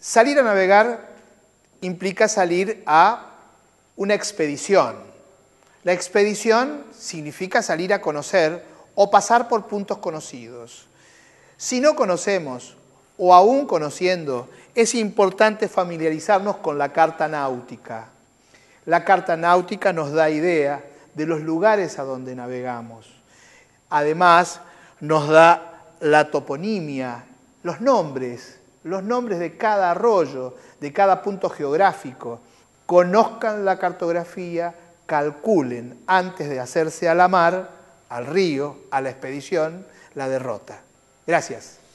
Salir a navegar implica salir a una expedición. La expedición significa salir a conocer o pasar por puntos conocidos. Si no conocemos o aún conociendo, es importante familiarizarnos con la carta náutica. La carta náutica nos da idea de los lugares a donde navegamos. Además, nos da la toponimia, los nombres los nombres de cada arroyo, de cada punto geográfico. Conozcan la cartografía, calculen antes de hacerse a la mar, al río, a la expedición, la derrota. Gracias.